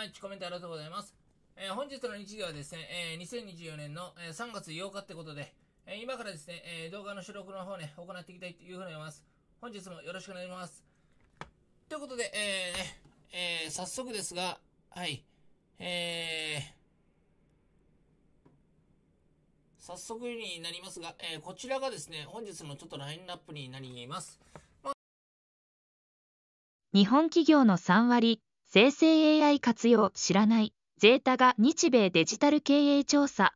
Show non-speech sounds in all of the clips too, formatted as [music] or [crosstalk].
はい、コメントありがとうございます。えー、本日の日時はですね、えー、2024年の、え3月8日ってことで、えー、今からですね、えー、動画の収録の方ね、行っていきたいというふうに思います。本日もよろしくお願いします。ということで、えー、ね、えー、早速ですが、はい、えー、早速になりますが、えー、こちらがですね、本日のちょっとラインナップになります。日本企業の3割生成 AI 活用知らない、ゼータが日米デジタル経営調査。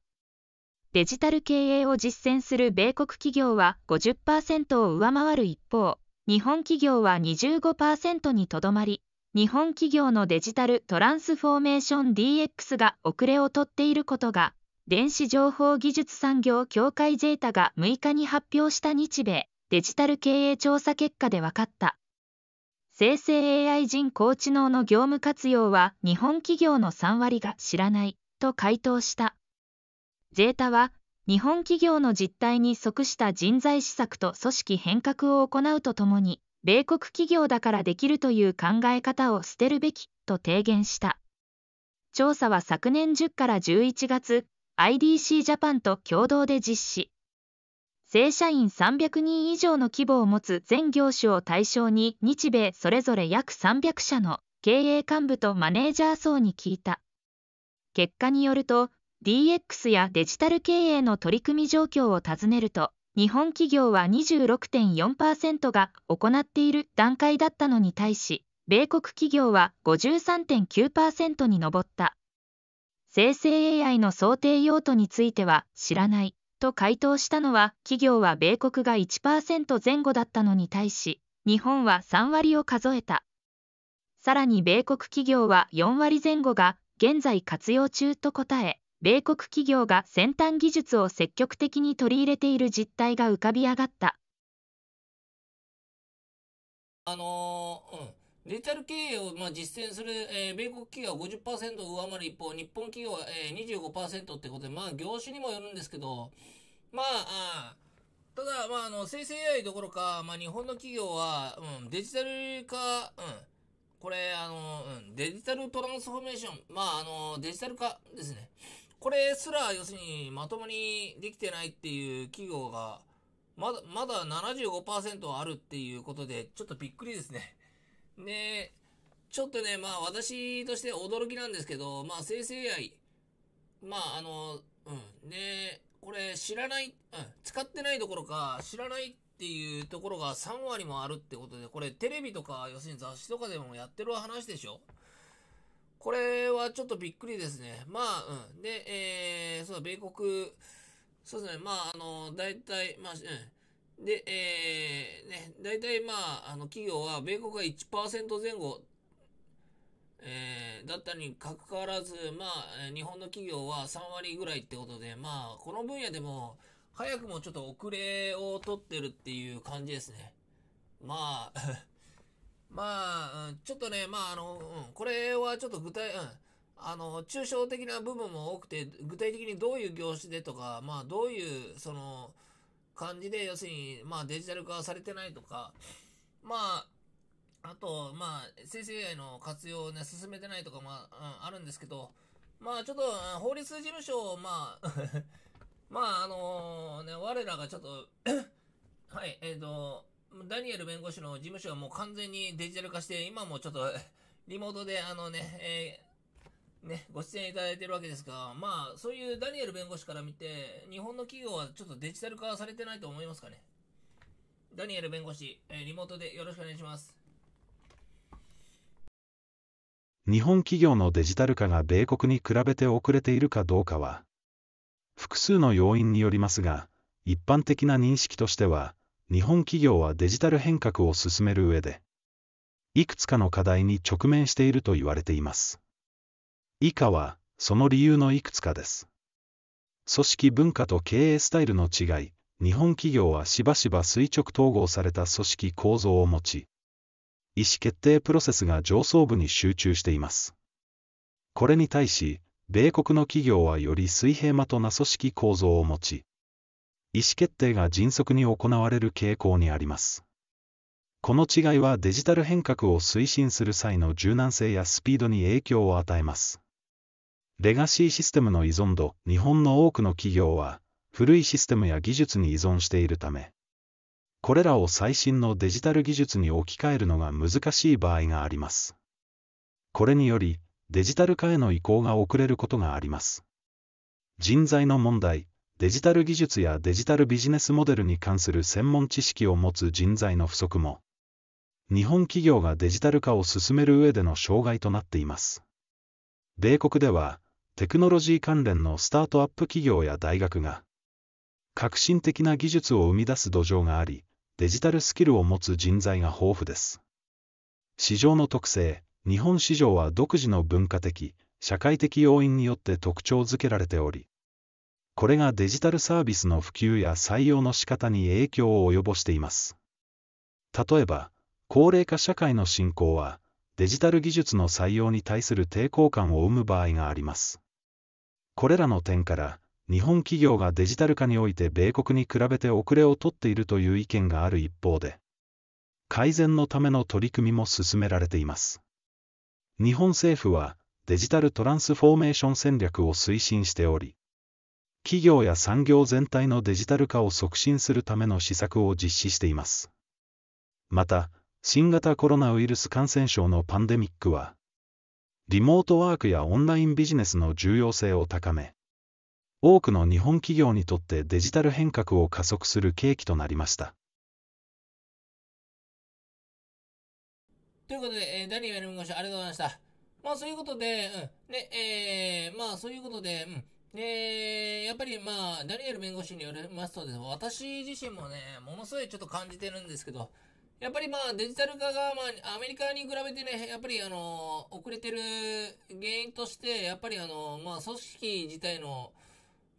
デジタル経営を実践する米国企業は50%を上回る一方、日本企業は25%にとどまり、日本企業のデジタルトランスフォーメーション DX が遅れをとっていることが、電子情報技術産業協会ゼータが6日に発表した日米デジタル経営調査結果で分かった。生成 AI 人工知能の業務活用は日本企業の3割が知らないと回答した。ゼータは日本企業の実態に即した人材施策と組織変革を行うとともに、米国企業だからできるという考え方を捨てるべきと提言した。調査は昨年10から11月、IDC ジャパンと共同で実施。正社員300人以上の規模を持つ全業種を対象に日米それぞれ約300社の経営幹部とマネージャー層に聞いた。結果によると、DX やデジタル経営の取り組み状況を尋ねると、日本企業は26.4%が行っている段階だったのに対し、米国企業は53.9%に上った。生成 AI の想定用途については知らない。と回答したのは、企業は米国が1%前後だったのに対し、日本は3割を数えた。さらに米国企業は4割前後が現在活用中と答え、米国企業が先端技術を積極的に取り入れている実態が浮かび上がった。あのー、うんデジタル経営を、まあ、実践する、えー、米国企業は50%を上回る一方、日本企業は、えー、25%ってことで、まあ、業種にもよるんですけど、まあ、あただ、まあ、あの、生成 AI どころか、まあ、日本の企業は、うん、デジタル化、うん、これ、あの、うん、デジタルトランスフォーメーション、まあ、あの、デジタル化ですね。これすら、要するに、まともにできてないっていう企業が、まだ、まだ75%あるっていうことで、ちょっとびっくりですね。で、ちょっとね、まあ私として驚きなんですけど、まあ生成 AI、まああの、うん。で、これ知らない、うん、使ってないどころか知らないっていうところが3割もあるってことで、これテレビとか、要するに雑誌とかでもやってる話でしょこれはちょっとびっくりですね。まあ、うん。で、えー、そう、米国、そうですね。まあ、あの、大体、まあ、うん。で、えー、ね、大体まあ、あの企業は米国が1%前後、えー、だったにかかわらず、まあ、日本の企業は3割ぐらいってことで、まあ、この分野でも、早くもちょっと遅れを取ってるっていう感じですね。まあ [laughs] まあ、うん、ちょっとね、まあ、あの、うん、これはちょっと具体、うん、あの、抽象的な部分も多くて、具体的にどういう業種でとか、まあ、どういう、その、感じで、要するに、まあデジタル化されてないとか、まあ、あと、まあ、生成 AI の活用をね、進めてないとかも、まあ、うん、あるんですけど、まあ、ちょっと、法律事務所を、まあ [laughs] まあ、あのー、ね、我らがちょっと [coughs] はい、えっ、ー、と、ダニエル弁護士の事務所はもう完全にデジタル化して、今もちょっとリモートで、あのね、えーね、ご出演いただいてるわけですが、まあ、そういうダニエル弁護士から見て、日本の企業はちょっとデジタル化されてないと思いますかね。ダニエル弁護士、えリモートでよろしくお願いします。日本企業のデジタル化が米国に比べて遅れているかどうかは、複数の要因によりますが、一般的な認識としては、日本企業はデジタル変革を進める上で、いくつかの課題に直面していると言われています。以下は、その理由のいくつかです。組織文化と経営スタイルの違い、日本企業はしばしば垂直統合された組織構造を持ち、意思決定プロセスが上層部に集中しています。これに対し、米国の企業はより水平的な組織構造を持ち、意思決定が迅速に行われる傾向にあります。この違いはデジタル変革を推進する際の柔軟性やスピードに影響を与えます。レガシーシステムの依存度、日本の多くの企業は、古いシステムや技術に依存しているため、これらを最新のデジタル技術に置き換えるのが難しい場合があります。これにより、デジタル化への移行が遅れることがあります。人材の問題、デジタル技術やデジタルビジネスモデルに関する専門知識を持つ人材の不足も、日本企業がデジタル化を進める上での障害となっています。米国では、テクノロジー関連のスタートアップ企業や大学が、革新的な技術を生み出す土壌があり、デジタルスキルを持つ人材が豊富です。市場の特性、日本市場は独自の文化的、社会的要因によって特徴づけられており、これがデジタルサービスの普及や採用の仕方に影響を及ぼしています。例えば、高齢化社会の進行は、デジタル技術の採用に対する抵抗感を生む場合があります。これらの点から、日本企業がデジタル化において米国に比べて遅れをとっているという意見がある一方で、改善のための取り組みも進められています。日本政府は、デジタルトランスフォーメーション戦略を推進しており、企業や産業全体のデジタル化を促進するための施策を実施しています。また、新型コロナウイルス感染症のパンデミックは、リモートワークやオンラインビジネスの重要性を高め、多くの日本企業にとってデジタル変革を加速する契機となりました。ということで、えー、ダニエル弁護士、ありがとうございました。まあ、そういうことで、うん。で、えー、まあ、そういうことで、うん。で、やっぱり、まあ、ダニエル弁護士によりますとです、私自身もね、ものすごいちょっと感じてるんですけど、やっぱりまあデジタル化がまあアメリカに比べてね、やっぱりあの、遅れてる原因として、やっぱりあの、まあ組織自体の、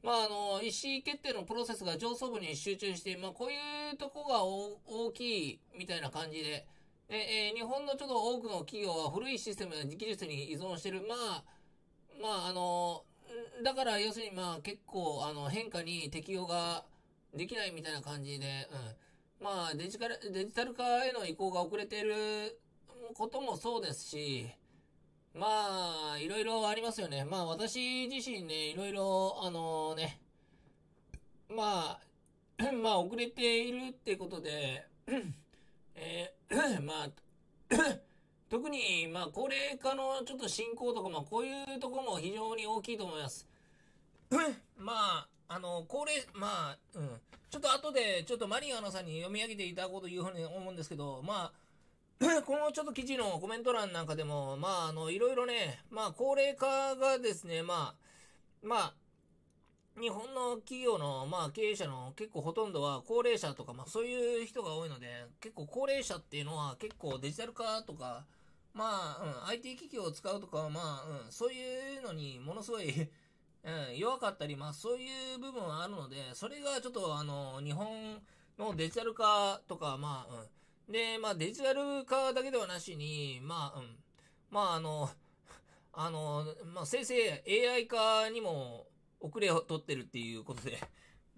まあ、あの、意思決定のプロセスが上層部に集中して、まあ、こういうとこが大きいみたいな感じで、でえー、日本のちょっと多くの企業は古いシステムや技術に依存してる。まあ、まあ、あの、だから要するにまあ結構あの変化に適用ができないみたいな感じで、うん。まあ、デジタル、デジタル化への移行が遅れていることもそうですし、まあ、いろいろありますよね。まあ、私自身ね、いろいろ、あのー、ね、まあ、[clears throat] まあ、遅れているってことで、[clears throat] えー、[clears throat] まあ、特に、まあ、高齢化のちょっと進行とか、まあ、こういうとこも非常に大きいと思います。まあ、あの、高齢、まあ、うん。ちょっと後で、ちょっとマリンアナさんに読み上げていただこうというふうに思うんですけど、まあ、[clears throat] このちょっと記事のコメント欄なんかでも、まあ、あの、いろいろね、まあ、高齢化がですね、まあ、まあ、日本の企業の、まあ、経営者の結構ほとんどは高齢者とか、まあ、そういう人が多いので、結構高齢者っていうのは結構デジタル化とか、まあ、うん、IT 機器を使うとか、まあ、うん、そういうのにものすごいうん、弱かったり、まあそういう部分はあるので、それがちょっとあの、日本のデジタル化とか、まあ、うん。で、まあデジタル化だけではなしに、まあ、うん。まああの、[laughs] あの、まあ生成 AI 化にも遅れを取ってるっていうことで、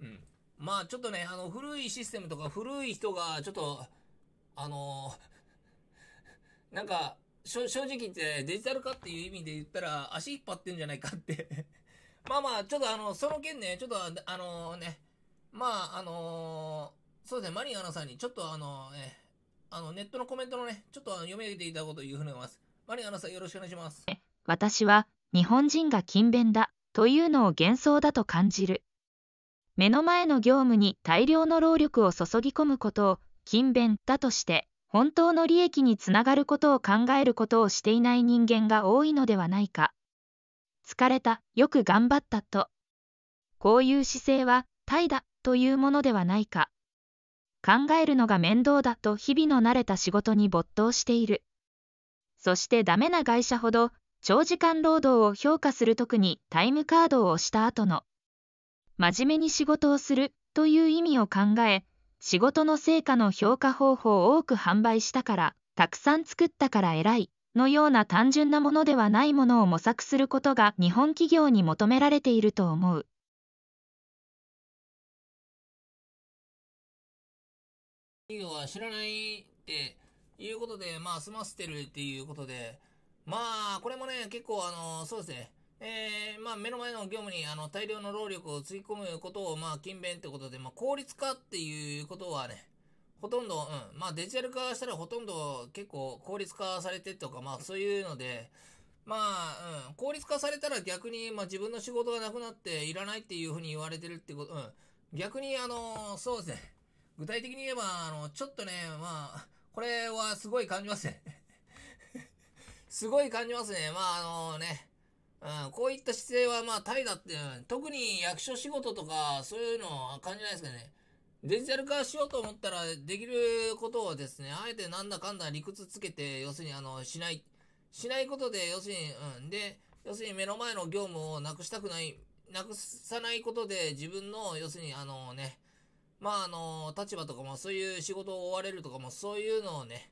うん。まあちょっとね、あの、古いシステムとか古い人が、ちょっと、あの、なんか、正直言ってデジタル化っていう意味で言ったら足引っ張ってんじゃないかってまあまあ、ちょっとあの、その件ね、ちょっとあのね、まああのー、そうですね、マリアナさんにちょっとあのね、あの、ネットのコメントのね、ちょっと読み上げていただこうというふうに思います。マリアナさんよろしくお願いします。私は日本人が勤勉だというのを幻想だと感じる。目の前の業務に大量の労力を注ぎ込むことを勤勉だとして、本当の利益につながることを考えることをしていない人間が多いのではないか。疲れた、よく頑張ったと。こういう姿勢は、怠惰というものではないか。考えるのが面倒だと日々の慣れた仕事に没頭している。そしてダメな会社ほど、長時間労働を評価する特にタイムカードを押した後の、真面目に仕事をするという意味を考え、仕事の成果の評価方法を多く販売したから、たくさん作ったから偉い。のような単純なものではないものを模索することが日本企業に求められていると思う。企業は知らないっていうことで、まあ、済ませてるっていうことで、まあ、これもね、結構、あの、そうですね。えー、まあ、目の前の業務に、あの、大量の労力をつぎ込むことを、まあ、勤勉ってことで、まあ、効率化っていうことはね、ほとんど、うん。まあデジタル化したらほとんど結構効率化されてとか、まあそういうので、まあ、うん。効率化されたら逆に、まあ自分の仕事がなくなっていらないっていうふうに言われてるってこと、うん。逆に、あの、そうですね。具体的に言えば、あの、ちょっとね、まあ、これはすごい感じますね。[laughs] すごい感じますね。まあ、あのね。うん、こういった姿勢は、まあ、怠惰って、うん、特に役所仕事とか、そういうのは感じないですけどね。デジタル化しようと思ったら、できることをですね、あえてなんだかんだ理屈つけて、要するに、あの、しない。しないことで、要するに、うん。で、要するに目の前の業務をなくしたくない、なくさないことで、自分の、要するに、あのね、まあ、あの、立場とかも、そういう仕事を追われるとかも、そういうのをね、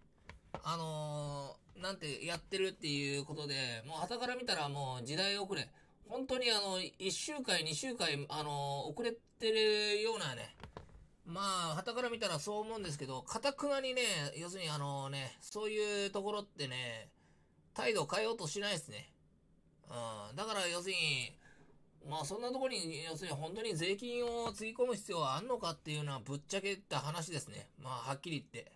あのなんてやってるっていうことで、もうたから見たらもう時代遅れ。本当にあの、1週間、2週間、あの遅れてるようなね、まあ、旗から見たらそう思うんですけど、かたくなにね、要するにあのね、そういうところってね、態度を変えようとしないですね。うん。だから要するに、まあそんなところに、要するに本当に税金をつぎ込む必要はあんのかっていうのはぶっちゃけた話ですね。まあはっきり言って。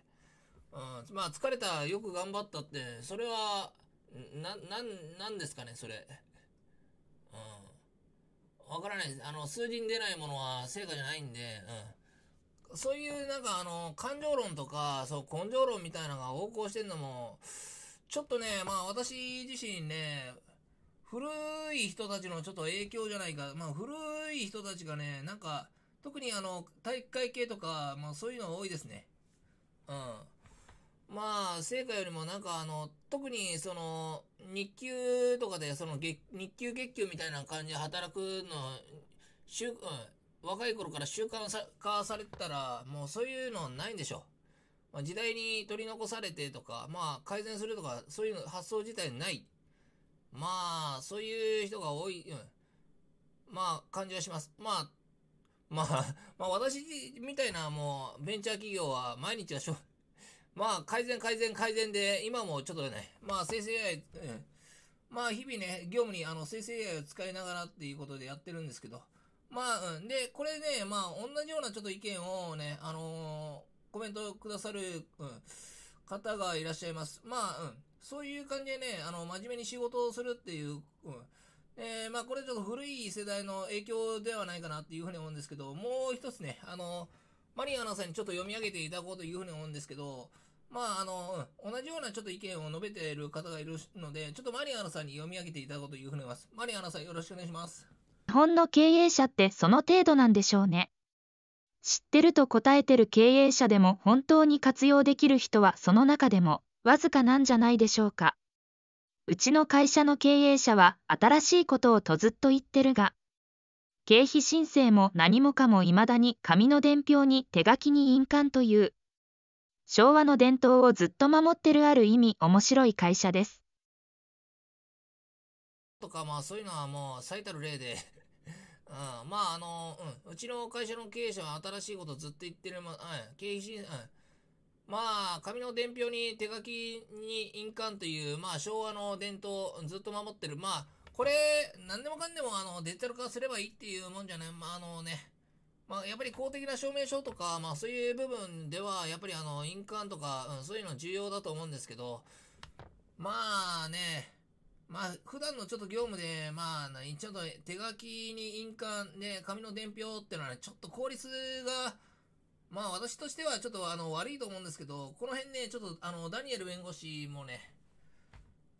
うん。まあ疲れた、よく頑張ったって、それは、な、な、なんですかね、それ。うん。わからないです。あの、数字に出ないものは成果じゃないんで、うん。そういうなんかあの、感情論とか、そう、根性論みたいなのが横行してんのも、ちょっとね、まあ私自身ね、古い人たちのちょっと影響じゃないか、まあ古い人たちがね、なんか、特にあの、体育会系とか、まあそういうの多いですね。うん。まあ、成果よりもなんかあの、特にその、日給とかでその日給月給みたいな感じで働くの、週、うん、若い頃から習慣化されてたら、もうそういうのないんでしょう。まあ、時代に取り残されてとか、まあ改善するとか、そういう発想自体ない。まあ、そういう人が多い、うん。まあ、感じはします。まあ、まあ、[laughs] まあ私みたいなもうベンチャー企業は毎日はしょ、まあ改善改善改善で、今もちょっとね、まあ生成 AI、うん、まあ日々ね、業務にあの生成 AI を使いながらっていうことでやってるんですけど、まあ、で、これね、まあ、同じようなちょっと意見をね、あのー、コメントくださる、うん、方がいらっしゃいます。まあ、うん、そういう感じでね、あの、真面目に仕事をするっていう、うん。えー、まあ、これちょっと古い世代の影響ではないかなっていうふうに思うんですけど、もう一つね、あの、マリアナさんにちょっと読み上げていただこうというふうに思うんですけど、まあ、あの、同じようなちょっと意見を述べている方がいるので、ちょっとマリアナさんに読み上げていただこうというふうに思います。マリアナさんよろしくお願いします。本の経営者ってその程度なんでしょうね。知ってると答えてる経営者でも本当に活用できる人はその中でもわずかなんじゃないでしょうか。うちの会社の経営者は新しいことをとずっと言ってるが、経費申請も何もかも未だに紙の伝票に手書きに印鑑という、昭和の伝統をずっと守ってるある意味面白い会社です。とか、まあそういうのはもう最たる例で [laughs] うん、まああの、うん、うちの会社の経営者は新しいことずっと言ってる、まあ、うん、経費審、うん、まあ、紙の伝票に手書きに印鑑という、まあ昭和の伝統、ずっと守ってる、まあ、これ、何でもかんでもあのデジタル化すればいいっていうもんじゃない、まああのね、まあ、やっぱり公的な証明書とか、まあ、そういう部分では、やっぱりあの、印鑑とか、うん、そういうの重要だと思うんですけど、まあね、まあ、普段のちょっと業務で、まあ、ちょっと手書きに印鑑で、紙の伝票ってのは、ね、ちょっと効率が、まあ私としてはちょっとあの悪いと思うんですけど、この辺ね、ちょっとあのダニエル弁護士もね、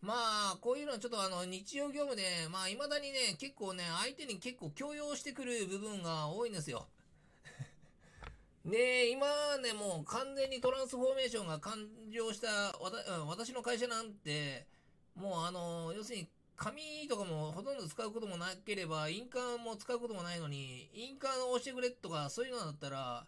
まあこういうのはちょっとあの日曜業務で、まあ未だにね、結構ね、相手に結構強要してくる部分が多いんですよ。で、今ね、もう完全にトランスフォーメーションが完了した私の会社なんて、もうあの、要するに、紙とかもほとんど使うこともなければ、印鑑も使うこともないのに、印鑑を押してくれとか、そういうのだったら、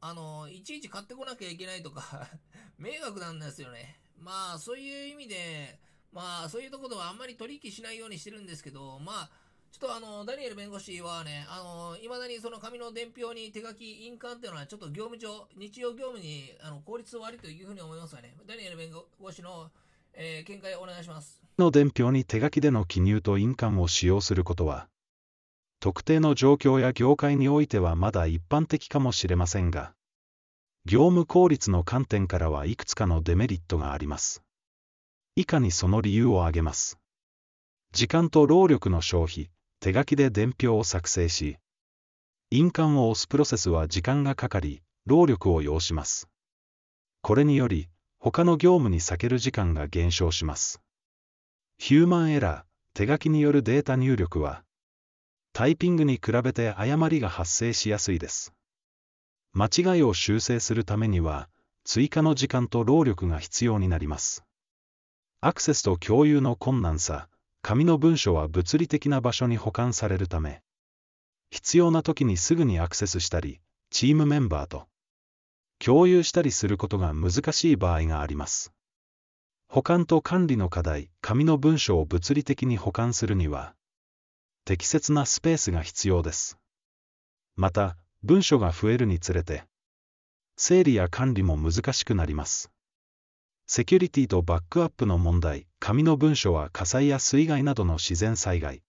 あの、いちいち買ってこなきゃいけないとか [laughs] 迷惑なんですよね。まあ、そういう意味で、まあ、そういうところはあんまり取引しないようにしてるんですけど、まあ、ちょっとあの、ダニエル弁護士はね、あの、未だにその紙の伝票に手書き、印鑑っていうのはちょっと業務上、日曜業務に、あの、効率悪いというふうに思いますがね、ダニエル弁護士のえー、見解をお願いします。の伝票に手書きでの記入と印鑑を使用することは、特定の状況や業界においてはまだ一般的かもしれませんが、業務効率の観点からはいくつかのデメリットがあります。以下にその理由を挙げます。時間と労力の消費、手書きで伝票を作成し、印鑑を押すプロセスは時間がかかり、労力を要します。これにより、他の業務に避ける時間が減少します。ヒューマンエラー、手書きによるデータ入力は、タイピングに比べて誤りが発生しやすいです。間違いを修正するためには、追加の時間と労力が必要になります。アクセスと共有の困難さ、紙の文書は物理的な場所に保管されるため、必要な時にすぐにアクセスしたり、チームメンバーと共有したりすることが難しい場合があります。保管と管理の課題、紙の文書を物理的に保管するには、適切なスペースが必要です。また、文書が増えるにつれて、整理や管理も難しくなります。セキュリティとバックアップの問題、紙の文書は火災や水害などの自然災害、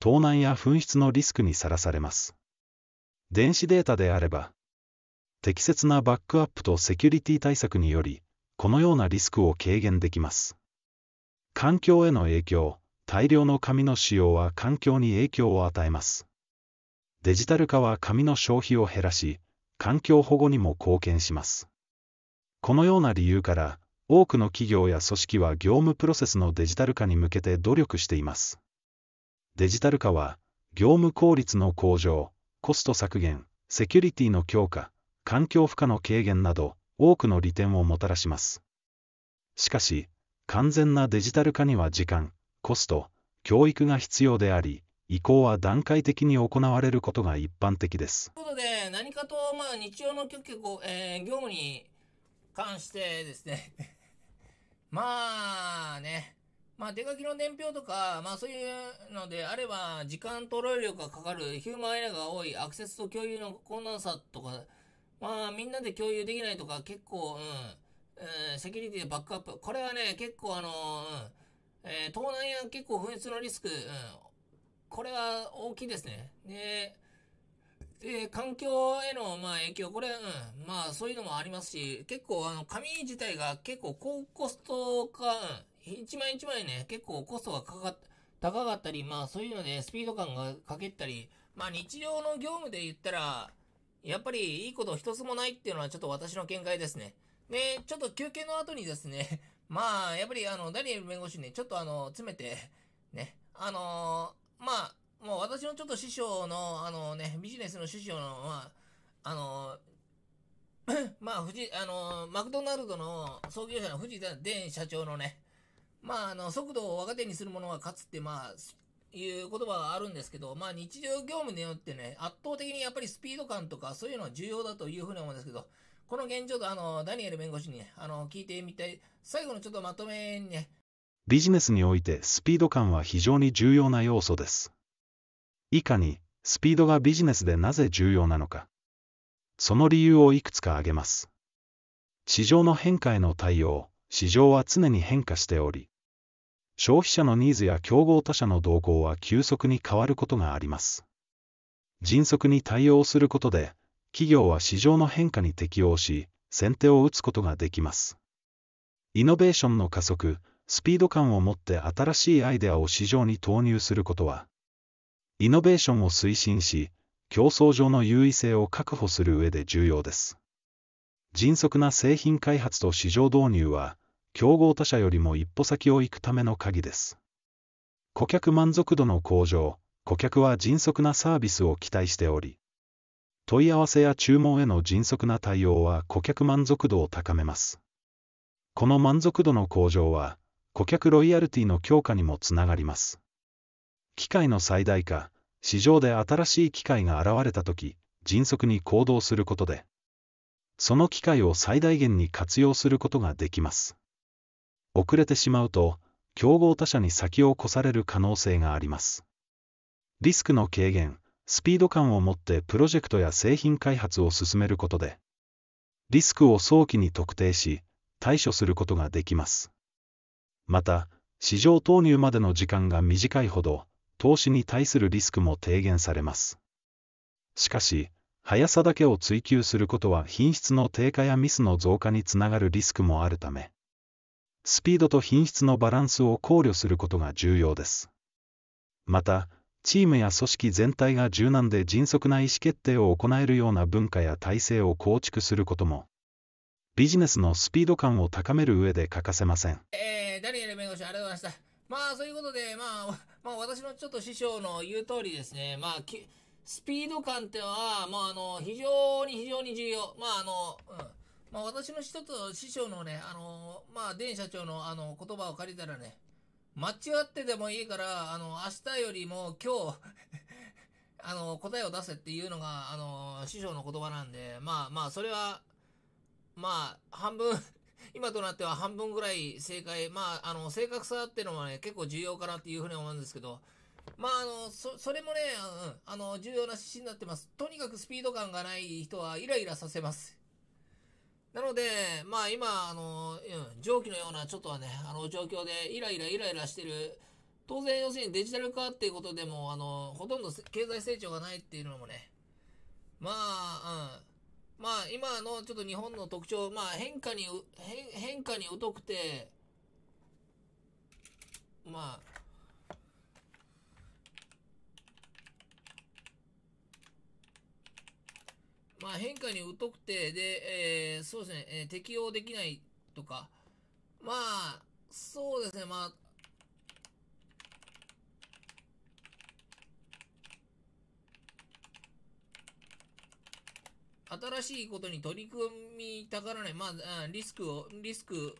盗難や紛失のリスクにさらされます。電子データであれば、適切なバックアップとセキュリティ対策により、このようなリスクを軽減できます。環境への影響、大量の紙の使用は環境に影響を与えます。デジタル化は紙の消費を減らし、環境保護にも貢献します。このような理由から、多くの企業や組織は業務プロセスのデジタル化に向けて努力しています。デジタル化は、業務効率の向上、コスト削減、セキュリティの強化、環境負荷の軽減など、多くの利点をもたらします。しかし、完全なデジタル化には時間、コスト、教育が必要であり、移行は段階的に行われることが一般的です。ということで、何かと、まあ、日曜の結局、えー、業務に関してですね [laughs] まあね、まあ、出かけの伝票とか、まあ、そういうのであれば、時間と労力がかかる、ヒューマンエラーが多い、アクセスと共有の困難さとか、まあ、みんなで共有できないとか、結構、うん、うん、セキュリティでバックアップ。これはね、結構あのうん、えー、盗難や結構紛失のリスク、うん、これは大きいですね。で、で、環境への、まあ、影響、これ、うん、まあ、そういうのもありますし、結構、あの、紙自体が結構高コストか、うん、一枚一枚ね、結構コストがかかっ、高かったり、まあ、そういうので、スピード感がかけたり、まあ、日常の業務で言ったら、やっぱりいいこと一つもないっていうのはちょっと私の見解ですね。で、ちょっと休憩の後にですね、[laughs] まあ、やっぱりあの、ダニエル弁護士に、ね、ちょっとあの、詰めて、ね、あのー、まあ、もう私のちょっと師匠の、あのね、ビジネスの師匠の、まあ、あのー [coughs] まあ、富士、あの、マクドナルドの創業者の藤田伝社長のね、まあ、あの、速度を若手にする者が勝つって、まあ、いう言葉があるんですけど、まあ日常業務によってね、圧倒的にやっぱりスピード感とかそういうのは重要だというふうに思うんですけど、この現状とあの、ダニエル弁護士にあの、聞いてみたい。最後のちょっとまとめにね。ビジネスにおいてスピード感は非常に重要な要素です。以下に、スピードがビジネスでなぜ重要なのか。その理由をいくつか挙げます。市場の変化への対応、市場は常に変化しており、消費者のニーズや競合他社の動向は急速に変わることがあります。迅速に対応することで、企業は市場の変化に適応し、先手を打つことができます。イノベーションの加速、スピード感を持って新しいアイデアを市場に投入することは、イノベーションを推進し、競争上の優位性を確保する上で重要です。迅速な製品開発と市場導入は、競合他社よりも一歩先を行くための鍵です。顧客満足度の向上、顧客は迅速なサービスを期待しており、問い合わせや注文への迅速な対応は顧客満足度を高めます。この満足度の向上は、顧客ロイヤルティの強化にもつながります。機械の最大化、市場で新しい機械が現れたとき、迅速に行動することで、その機会を最大限に活用することができます。遅れてしまうと、競合他社に先を越される可能性があります。リスクの軽減、スピード感を持ってプロジェクトや製品開発を進めることで、リスクを早期に特定し、対処することができます。また、市場投入までの時間が短いほど、投資に対するリスクも低減されます。しかし、速さだけを追求することは品質の低下やミスの増加につながるリスクもあるため、スピードと品質のバランスを考慮することが重要です。また、チームや組織全体が柔軟で迅速な意思決定を行えるような文化や体制を構築することも、ビジネスのスピード感を高める上で欠かせません。えー、誰より弁護士ありがとうございました。まあ、そういうことで、まあ、[laughs] まあ、私のちょっと師匠の言う通りですね、まあ、スピード感っていうのは、まあ、あの、非常に非常に重要。まあ、あの、うんまあ、私の一つ、師匠のね、あのまあ、電社長のあの、言葉を借りたらね、間違ってでもいいから、あの、明日よりも今日 [laughs] あの、答えを出せっていうのが、あの、師匠の言葉なんで、まあまあ、それは、まあ、半分 [laughs] 今となっては半分ぐらい正解、まあ、あの、正確さっていうのはね、結構重要かなっていうふうに思うんですけど、まあ、あの、そ、それもね、うん、あの、重要な指針になってます。とにかくスピード感がない人はイライラさせます。ので、まあ今、あの、うん、蒸気のようなちょっとはね、あの状況でイライライライラしてる、当然要するにデジタル化っていうことでも、あの、ほとんど経済成長がないっていうのもね、まあ、うん、まあ今のちょっと日本の特徴、まあ変化に、変化に疎くて、まあ、まあ、変化に疎くて、で、えー、そうですね、えー、適応できないとか、まあ、そうですね、まあ、新しいことに取り組みたがらない、まあ、リスクを、リスク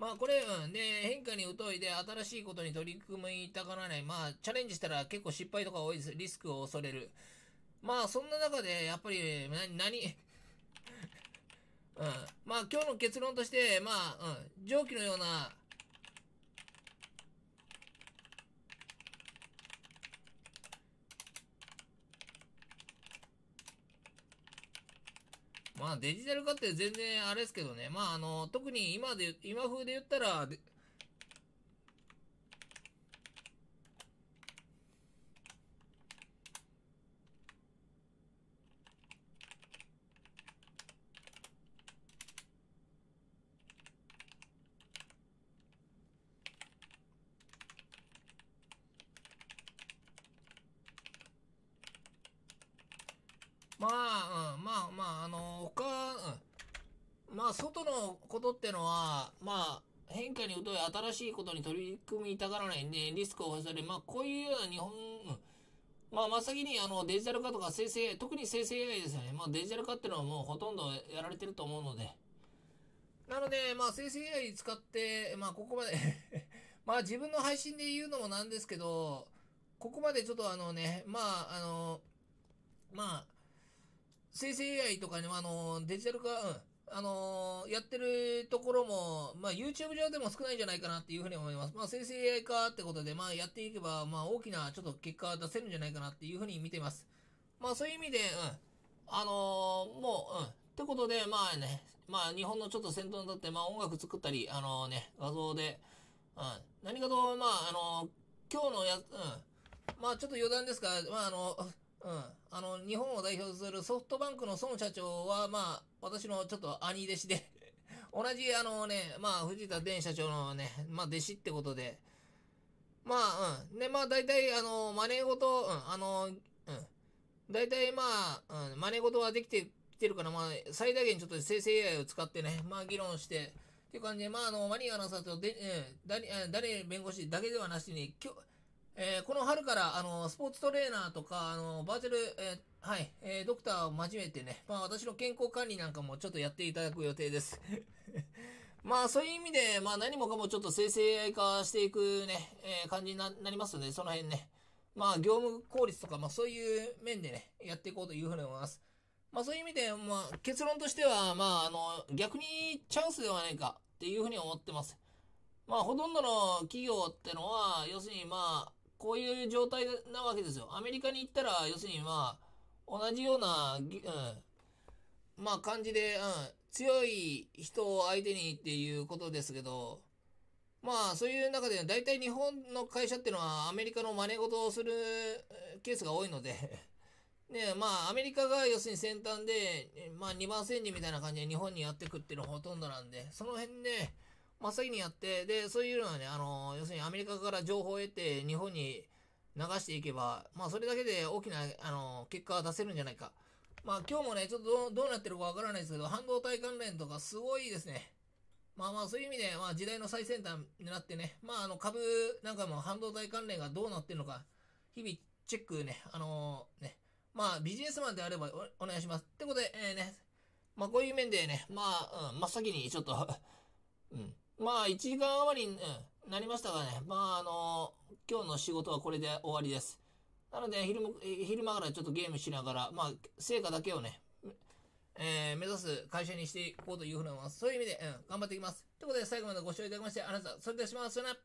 まあこれ、うん。で、変化に疎いで、新しいことに取り組みたがらない。まあ、チャレンジしたら結構失敗とか多いです。リスクを恐れる。まあ、そんな中で、やっぱり、な、何 [laughs] うん。まあ、今日の結論として、まあ、うん。上記のような、まあデジタル化って全然あれですけどね。まああの、特に今で、今風で言ったら、まあ、うん、まあ、まあ、あのーまあ、外のことってのは、まあ、変化に疎い新しいことに取り組みたがらないんで、リスクを恐れ、まあ、こういうような日本、まあ、真っ先にあのデジタル化とか生成、特に生成 AI ですよね。まあ、デジタル化っていうのはもうほとんどやられてると思うので。なので、まあ、生成 AI 使って、まあ、ここまで [laughs] まあ、自分の配信で言うのもなんですけど、ここまでちょっとあのね、まあ、あの、まあ、生成 AI とかあの、デジタル化、うん、あのー、やってるところも、まあ、YouTube 上でも少ないんじゃないかなっていうふうに思います。まあ、生成 AI 化ってことで、まあ、やっていけば、まあ、大きなちょっと結果出せるんじゃないかなっていうふうに見ています。まあ、そういう意味で、うん。あのー、もう、うん。ってことで、まあね、まあ、日本のちょっと先頭に立って、まあ、音楽作ったり、あのー、ね、画像で、うん。何かと、まあ、あの今日のやつ、うん。まあ、ちょっと余談ですが、まあ、あの、うん。あの、日本を代表するソフトバンクの孫社長は、まあ、私のちょっと兄弟子で [laughs] 同じあのね、まあ、藤田伝社長のね、まあ、弟子ってことで、まあ、うん。で、まあ、大体、あの、真似事、うん、あの、うん。大体、まあ、うん、真似事はできてきてるから、まあ、最大限ちょっと生成 AI を使ってね、まあ、議論して、っていう感じで、まあ、あの、マニアのさと、で、うん、誰、誰、弁護士だけではなしに、えー、この春から、あの、スポーツトレーナーとか、あの、バーチャル、えー、はい、えー、ドクターを交えてね、まあ私の健康管理なんかもちょっとやっていただく予定です。[laughs] まあそういう意味で、まあ何もかもちょっと生成 AI 化していくね、え感じになりますので、その辺ね、まあ業務効率とか、まあそういう面でね、やっていこうというふうに思います。まあそういう意味で、まあ結論としては、まああの、逆にチャンスではないかっていうふうに思ってます。まあほとんどの企業ってのは、要するにまあ、こういう状態なわけですよ。アメリカに行ったら、要するにまあ、同じような、うん、まあ感じで、うん、強い人を相手にっていうことですけど、まあそういう中で、大体日本の会社っていうのはアメリカの真似事をするケースが多いので [laughs] ねまあアメリカが要するに先端で、まあ2番煎じみたいな感じで日本にやってくっていうのはほとんどなんで、その辺ね、真っ先にやって、で、そういうのはね、あの、要するにアメリカから情報を得て、日本に流していけば、まあ、それだけで大きな、あの、結果は出せるんじゃないか。まあ、今日もね、ちょっとどうなってるかわからないですけど、半導体関連とかすごいですね。まあまあ、そういう意味で、まあ、時代の最先端になってね、まあ、あの、株なんかも半導体関連がどうなってるのか、日々チェックね、あのー、ね、まあ、ビジネスマンであればお願いします。ってことで、えー、ね、まあ、こういう面でね、まあ、うん、真っ先にちょっと [laughs] うん。まあ、1時間余りに、なりましたがね。まあ、あの今日の仕事はこれで終わりです。なので、昼も、昼間からちょっとゲームしながら、まあ、成果だけをね、えー、目指す会社にしていこうというふうな、そういう意味で、うん、頑張っていきます。ということで、最後までご視聴いただきまして、あなた、それではします。さよなら。